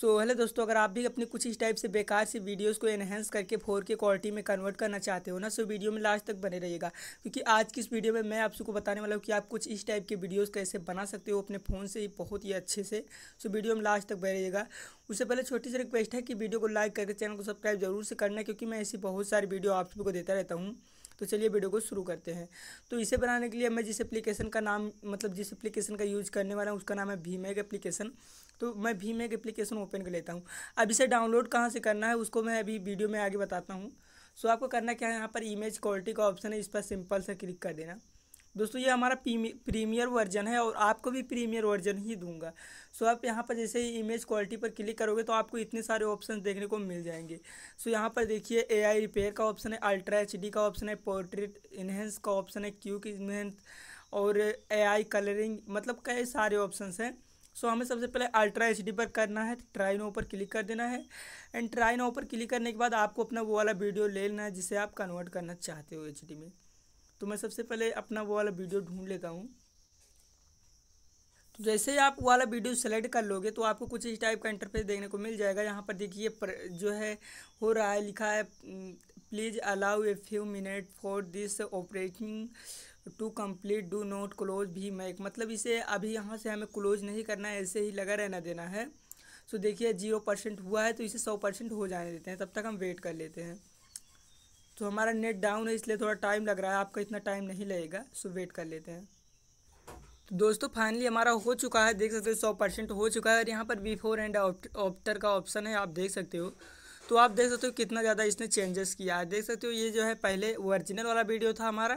सो so, hello दोस्तों अगर आप भी अपने कुछ इस टाइप से बेकार सी वीडियोस को एनहेंस करके फोर के क्वालिटी में कन्वर्ट करना चाहते हो ना सो वीडियो में लास्ट तक बने रहिएगा क्योंकि आज की इस वीडियो में मैं आप सबको बताने वाला हूँ कि आप कुछ इस टाइप के वीडियोस कैसे बना सकते हो अपने फ़ोन से ही बहुत ही अच्छे से सो so, वीडियो में लास्ट तक बने रहिएगा उससे पहले छोटी सी रिक्वेस्ट है कि वीडियो को लाइक करके चैनल को सब्सक्राइब जरूर से करना क्योंकि मैं ऐसी बहुत सारी वीडियो आप सबको देता रहता हूँ तो चलिए वीडियो को शुरू करते हैं तो इसे बनाने के लिए मैं जिस एप्लीकेशन का नाम मतलब जिस एप्लीकेशन का यूज़ करने वाला हूँ उसका नाम है भीमेग एप्लीकेशन तो मैं भीम एक एप्लीकेशन ओपन कर लेता हूँ अब इसे डाउनलोड कहाँ से करना है उसको मैं अभी वीडियो में आगे बताता हूँ सो आपको करना क्या है यहाँ पर इमेज क्वालिटी का ऑप्शन है इस पर सिंपल से क्लिक कर देना दोस्तों ये हमारा प्रीमियर वर्जन है और आपको भी प्रीमियर वर्जन ही दूंगा सो आप यहाँ पर जैसे ही इमेज क्वालिटी पर क्लिक करोगे तो आपको इतने सारे ऑप्शन देखने को मिल जाएंगे सो यहाँ पर देखिए एआई रिपेयर का ऑप्शन है अल्ट्रा एच का ऑप्शन है पोर्ट्रेट इन्हेंस का ऑप्शन है क्यूक इन्हेंस और एआई कलरिंग मतलब कई सारे ऑप्शन हैं सो so, हमें सबसे पहले अल्ट्रा एच पर करना है ट्राइनो पर क्लिक कर देना है एंड ट्राइनो पर क्लिक करने के बाद आपको अपना वो वाला वीडियो ले लेना है जिसे आप कन्वर्ट करना चाहते हो एच में तो मैं सबसे पहले अपना वो वाला वीडियो ढूंढ लेता हूँ तो जैसे ही आप वो वाला वीडियो सेलेक्ट कर लोगे तो आपको कुछ इस टाइप का इंटरफेस देखने को मिल जाएगा यहाँ पर देखिए जो है हो रहा है लिखा है please allow a few minute for this operating to complete do not close भी मैक मतलब इसे अभी यहाँ से हमें क्लोज नहीं करना है ऐसे ही लगा रहना देना है सो so, देखिए जीरो परसेंट हुआ है तो इसे सौ परसेंट हो जाने देते हैं तब तक हम वेट कर लेते हैं तो हमारा नेट डाउन है इसलिए थोड़ा टाइम लग रहा है आपका इतना टाइम नहीं लगेगा सो वेट कर लेते हैं तो दोस्तों फाइनली हमारा हो चुका है देख सकते हो सौ परसेंट हो चुका है और यहाँ पर बिफोर एंड ऑप्टर का ऑप्शन है आप देख सकते हो तो आप देख सकते हो कितना ज़्यादा इसने चेंजेस किया है देख सकते हो ये जो है पहले ओरिजिनल वाला वीडियो था हमारा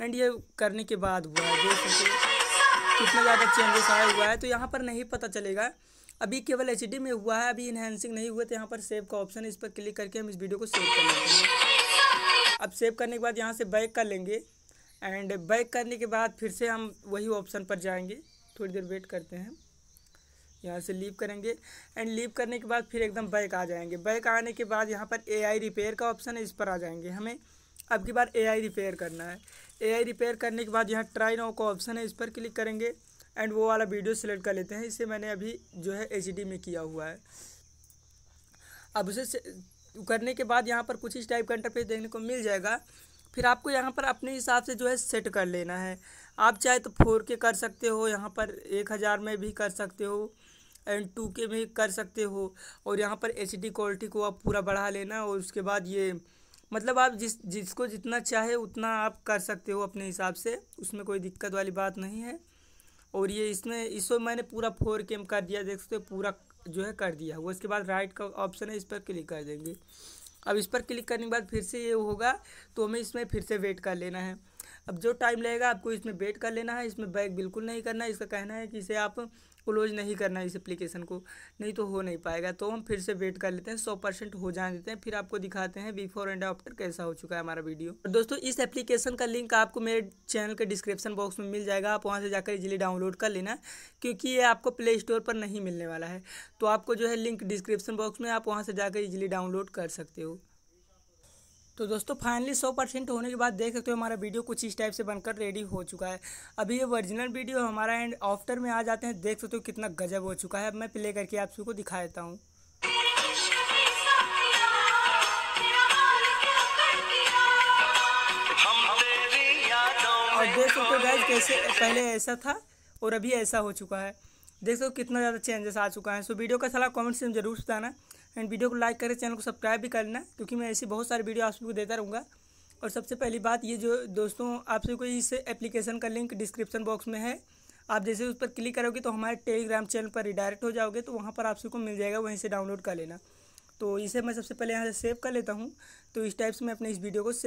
एंड ये करने के बाद हुआ है देख सकते हो कितना ज़्यादा चेंजेस आया हुआ है तो यहाँ पर नहीं पता चलेगा अभी केवल एच में हुआ है अभी इन्हेंसिंग नहीं हुआ तो यहाँ पर सेव का ऑप्शन है इस पर क्लिक करके हम इस वीडियो को सेव कर लेते हैं अब सेव करने के बाद यहाँ से बैक कर लेंगे एंड बैक करने के बाद फिर से हम वही ऑप्शन पर जाएंगे थोड़ी देर वेट करते हैं यहाँ से लीव करेंगे एंड लीव करने के बाद फिर एकदम बैक आ जाएंगे बैक आने के बाद यहाँ पर एआई रिपेयर का ऑप्शन है इस पर आ जाएंगे हमें अब की बार एआई रिपेयर करना है एआई रिपेयर करने के बाद यहाँ ट्राई नाउ का ऑप्शन है इस पर क्लिक करेंगे एंड वो वाला वीडियो सेलेक्ट कर लेते हैं इसे मैंने अभी जो है एच में किया हुआ है अब उसे करने के बाद यहाँ पर कुछ इस टाइप का इंटरफेस देखने को मिल जाएगा फिर आपको यहाँ पर अपने हिसाब से जो है सेट कर लेना है आप चाहे तो फोर के कर सकते हो यहाँ पर एक हज़ार में भी कर सकते हो एंड टू के भी कर सकते हो और यहाँ पर एच डी क्वालिटी को आप पूरा बढ़ा लेना और उसके बाद ये मतलब आप जिस जिसको जितना चाहे उतना आप कर सकते हो अपने हिसाब से उसमें कोई दिक्कत वाली बात नहीं है और ये इसमें इसको मैंने पूरा फोर के में कर दिया देख सकते हो पूरा जो है कर दिया हुआ उसके बाद राइट का ऑप्शन है इस पर क्लिक कर देंगे अब इस पर क्लिक करने के बाद फिर से ये होगा तो हमें इसमें फिर से वेट कर लेना है अब जो टाइम लगेगा आपको इसमें वेट कर लेना है इसमें बैक बिल्कुल नहीं करना है इसका कहना है कि इसे आप क्लोज नहीं करना इस एप्लीकेशन को नहीं तो हो नहीं पाएगा तो हम फिर से वेट कर लेते हैं सौ परसेंट हो जाने देते हैं फिर आपको दिखाते हैं बिफोर एंड आफ्टर कैसा हो चुका है हमारा वीडियो और दोस्तों इस एप्लीकेशन का लिंक आपको मेरे चैनल के डिस्क्रिप्शन बॉक्स में मिल जाएगा आप वहाँ से जाकर इजिली डाउनलोड कर लेना क्योंकि ये आपको प्ले स्टोर पर नहीं मिलने वाला है तो आपको जो है लिंक डिस्क्रिप्शन बॉक्स में आप वहाँ से जाकर इजिली डाउनलोड कर सकते हो तो दोस्तों फाइनली सौ परसेंट होने के बाद देख सकते हो हमारा वीडियो कुछ इस टाइप से बनकर रेडी हो चुका है अभी ये ओरिजिनल वीडियो हमारा एंड आफ्टर में आ जाते हैं देख सकते हो कितना गजब हो चुका है अब मैं प्ले करके आप सबको दिखा देता हूँ और देख सकते हो गैस कैसे पहले ऐसा था और अभी ऐसा हो चुका है देख सकते हो कितना ज़्यादा चेंजेस आ चुका है सो वीडियो का सलाह कमेंट से जरूर बताना एंड वीडियो को लाइक करें चैनल को सब्सक्राइब भी करना क्योंकि मैं ऐसी बहुत सारी वीडियो आप को देता रहूँगा और सबसे पहली बात ये जो दोस्तों आप सबको इस एप्लीकेशन का लिंक डिस्क्रिप्शन बॉक्स में है आप जैसे उस पर क्लिक करोगे तो हमारे टेलीग्राम चैनल पर रिडायरेक्ट हो जाओगे तो वहाँ पर आप सबको मिल जाएगा वहीं से डाउनलोड कर लेना तो इसे मैं सबसे पहले यहाँ से सेव कर लेता हूँ तो इस टाइप से मैं अपने इस वीडियो को